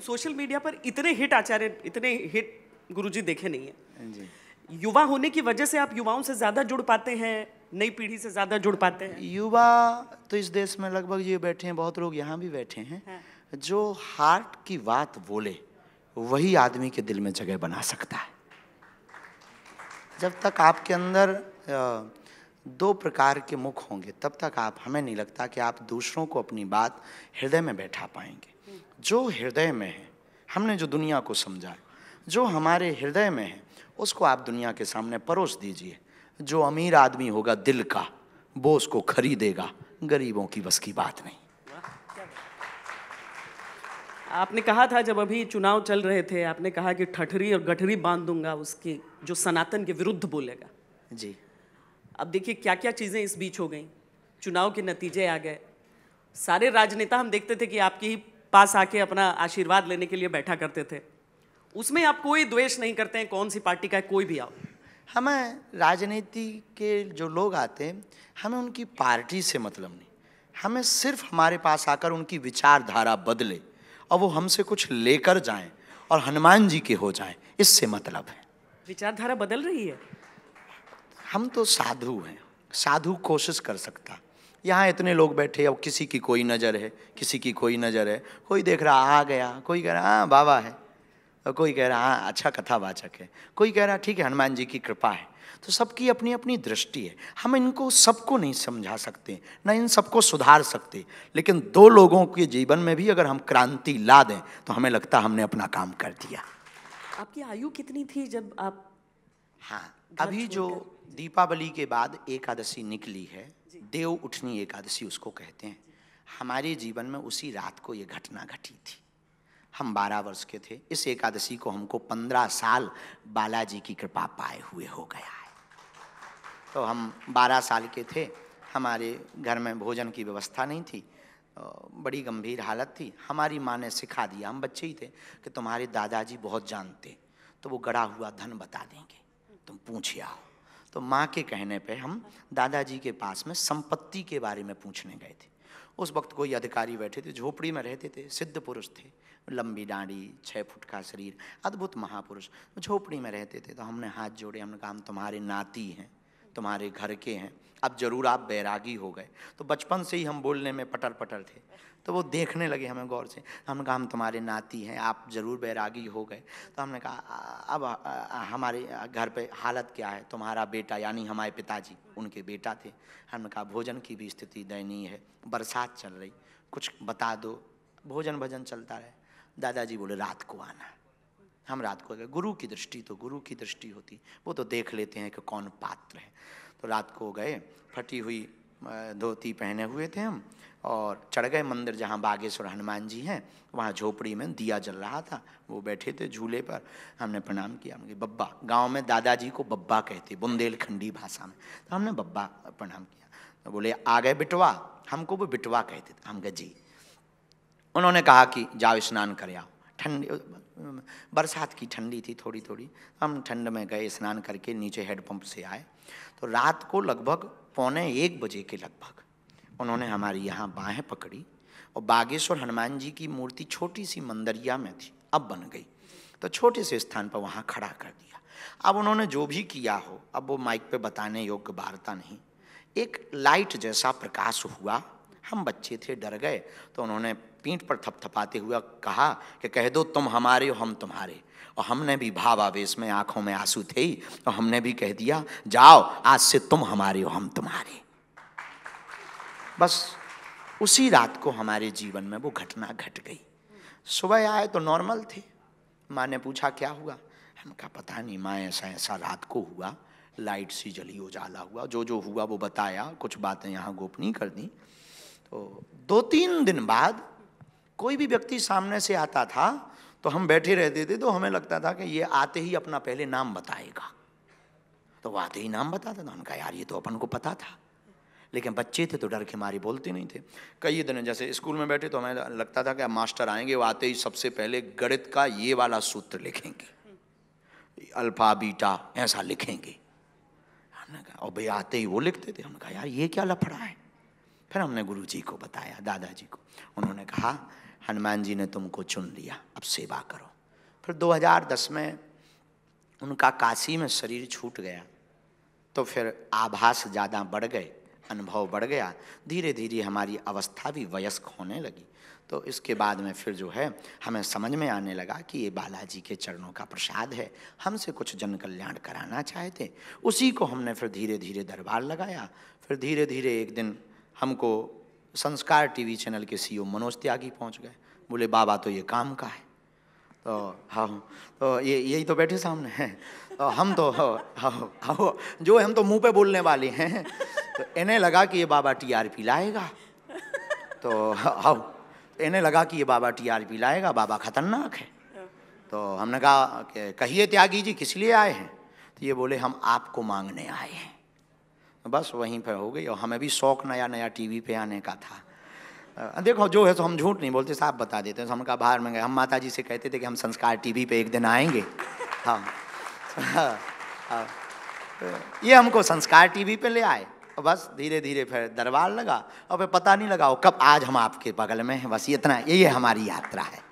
Social media पर इतने hit आचार्य इतने हिट गुरुजी देखे नहीं है हाँ युवा होने की वजह से आप युवाओं से ज़्यादा जुड़ पाते हैं नई पीढ़ी से ज़्यादा जुड़ पाते हैं युवा तो इस देश में लगभग ये बैठे हैं बहुत लोग यहाँ भी बैठे हैं है। हाँ। जो हार्ट की बात बोले वही आदमी के दिल में जगह बना सकता है जब तक आपके अंदर दो प्रकार के मुख होंगे तब तक आप हमें नहीं लगता कि आप दूसरों को अपनी बात हृदय में बैठा पाएंगे जो हृदय में है हमने जो दुनिया को समझा जो हमारे हृदय में है उसको आप दुनिया के सामने परोस दीजिए जो अमीर आदमी होगा दिल का वो उसको खरीदेगा गरीबों की बस की बात नहीं आपने कहा था जब अभी चुनाव चल रहे थे आपने कहा कि ठठरी और गठरी बांध दूंगा उसकी जो सनातन के विरुद्ध बोलेगा जी अब देखिए क्या क्या चीज़ें इस बीच हो गई चुनाव के नतीजे आ गए सारे राजनेता हम देखते थे कि आपकी ही पास आके अपना आशीर्वाद लेने के लिए बैठा करते थे उसमें आप कोई द्वेष नहीं करते हैं कौन सी पार्टी का है कोई भी आप हमें राजनीति के जो लोग आते हैं हमें उनकी पार्टी से मतलब नहीं हमें सिर्फ हमारे पास आकर उनकी विचारधारा बदले और वो हमसे कुछ लेकर जाएं और हनुमान जी के हो जाएं इससे मतलब है विचारधारा बदल रही है हम तो साधु हैं साधु कोशिश कर सकता यहाँ इतने लोग बैठे अब किसी की कोई नज़र है किसी की कोई नज़र है कोई देख रहा आ गया कोई कह रहा हाँ बाबा है और कोई कह रहा हाँ अच्छा कथावाचक है कोई कह रहा ठीक है हनुमान जी की कृपा है तो सबकी अपनी अपनी दृष्टि है हम इनको सबको नहीं समझा सकते ना इन सबको सुधार सकते लेकिन दो लोगों के जीवन में भी अगर हम क्रांति ला दें तो हमें लगता हमने अपना काम कर दिया आपकी आयु कितनी थी जब आप हाँ अभी जो दीपावली के बाद एकादशी निकली है देव उठनी एकादशी उसको कहते हैं हमारे जीवन में उसी रात को ये घटना घटी थी हम बारह वर्ष के थे इस एकादशी को हमको पंद्रह साल बालाजी की कृपा पाए हुए हो गया है तो हम बारह साल के थे हमारे घर में भोजन की व्यवस्था नहीं थी बड़ी गंभीर हालत थी हमारी माँ ने सिखा दिया हम बच्चे ही थे कि तुम्हारे दादाजी बहुत जानते तो वो गड़ा हुआ धन बता देंगे तुम पूछ आओ तो माँ के कहने पे हम दादाजी के पास में संपत्ति के बारे में पूछने गए थे उस वक्त कोई अधिकारी बैठे थे झोपड़ी में रहते थे सिद्ध पुरुष थे लंबी डांडी छः फुट का शरीर अद्भुत महापुरुष झोपड़ी में रहते थे तो हमने हाथ जोड़े हमने कहा हम तुम्हारे नाती हैं तुम्हारे घर के हैं अब जरूर आप बैरागी हो गए तो बचपन से ही हम बोलने में पटर पटर थे तो वो देखने लगे हमें गौर से तो हमने कहा हम तुम्हारे नाती हैं आप ज़रूर बैरागी हो गए तो हमने कहा अब हमारे घर पे हालत क्या है तुम्हारा बेटा यानी हमारे पिताजी उनके बेटा थे हमने कहा भोजन की भी स्थिति दयनीय है बरसात चल रही कुछ बता दो भोजन भजन चलता रहे दादाजी बोले रात को आना हम रात को गए गुरु की दृष्टि तो गुरु की दृष्टि होती वो तो देख लेते हैं कि कौन पात्र है तो रात को गए फटी हुई धोती पहने हुए थे हम और चढ़ गए मंदिर जहाँ बागेश्वर हनुमान जी हैं वहाँ झोपड़ी में दिया जल रहा था वो बैठे थे झूले पर हमने प्रणाम किया हमने बब्बा गांव में दादाजी को बब्बा कहते बुंदेलखंडी भाषा में तो हमने बब्बा प्रणाम किया तो बोले आ गए बिटवा हमको वो बिटवा कहते थे हम गए जी उन्होंने कहा कि जाओ स्नान कर आओ ठंडी बरसात की ठंडी थी थोड़ी थोड़ी हम ठंड में गए स्नान करके नीचे हेडपम्प से आए तो रात को लगभग पौने एक बजे के लगभग उन्होंने हमारी यहाँ बाहें पकड़ी और बागेश्वर हनुमान जी की मूर्ति छोटी सी मंदरिया में थी अब बन गई तो छोटे से स्थान पर वहाँ खड़ा कर दिया अब उन्होंने जो भी किया हो अब वो माइक पे बताने योग्य वार्ता नहीं एक लाइट जैसा प्रकाश हुआ हम बच्चे थे डर गए तो उन्होंने पीठ पर थपथपाते हुए कहा कि कह दो तुम हमारे हो हम तुम्हारे और हमने भी भाव आवेश में आंखों में आंसू थे ही और हमने भी कह दिया जाओ आज से तुम हमारे हो हम तुम्हारे बस उसी रात को हमारे जीवन में वो घटना घट गट गई सुबह आए तो नॉर्मल थे माँ ने पूछा क्या हुआ हम कहा पता नहीं माँ ऐसा ऐसा रात को हुआ लाइट सी जली उजाला हुआ जो जो हुआ वो बताया कुछ बातें यहाँ गोपनीय कर दी तो दो तीन दिन बाद कोई भी व्यक्ति सामने से आता था तो हम बैठे रहते थे तो हमें लगता था कि ये आते ही अपना पहले नाम बताएगा तो वो आते ही नाम बताता था उनका यार ये तो अपन को पता था लेकिन बच्चे थे तो डर के मारे बोलते नहीं थे कई दिन जैसे स्कूल में बैठे तो हमें लगता था कि मास्टर आएंगे वो आते ही सबसे पहले गणित का ये वाला सूत्र लिखेंगे अल्फा बीटा ऐसा लिखेंगे हमने कहा और भाई आते ही वो लिखते थे हमने कहा यार ये क्या लफड़ा है फिर हमने गुरु जी को बताया दादाजी को उन्होंने कहा हनुमान जी ने तुमको चुन लिया अब सेवा करो फिर 2010 में उनका काशी में शरीर छूट गया तो फिर आभास ज़्यादा बढ़ गए अनुभव बढ़ गया धीरे धीरे हमारी अवस्था भी वयस्क होने लगी तो इसके बाद में फिर जो है हमें समझ में आने लगा कि ये बालाजी के चरणों का प्रसाद है हमसे कुछ जन कल्याण कराना चाहते उसी को हमने फिर धीरे धीरे दरबार लगाया फिर धीरे धीरे एक दिन हमको संस्कार टीवी चैनल के सीईओ मनोज त्यागी पहुंच गए बोले बाबा तो ये काम का है तो हाँ तो ये यही तो बैठे सामने हैं तो हम तो हाँ हाँ, हाँ, हाँ जो हम तो मुंह पे बोलने वाले हैं तो इन्हें लगा कि ये बाबा टीआरपी लाएगा तो हाँ इन्हें लगा कि ये बाबा टीआरपी लाएगा बाबा खतरनाक है तो हमने कहा कहिए त्यागी जी किस लिए आए हैं तो ये बोले हम आपको मांगने आए हैं बस वहीं पर हो गई और हमें भी शौक नया नया टीवी पे आने का था देखो जो है तो हम झूठ नहीं बोलते साहब बता देते हैं हम कहा बाहर में गए हम माता जी से कहते थे कि हम संस्कार टीवी पे एक दिन आएंगे हाँ, हाँ, हाँ ये हमको संस्कार टीवी पे ले आए और बस धीरे धीरे फिर दरबार लगा और फिर पता नहीं लगा कब आज हम आपके बगल में हैं बस इतना यही हमारी यात्रा है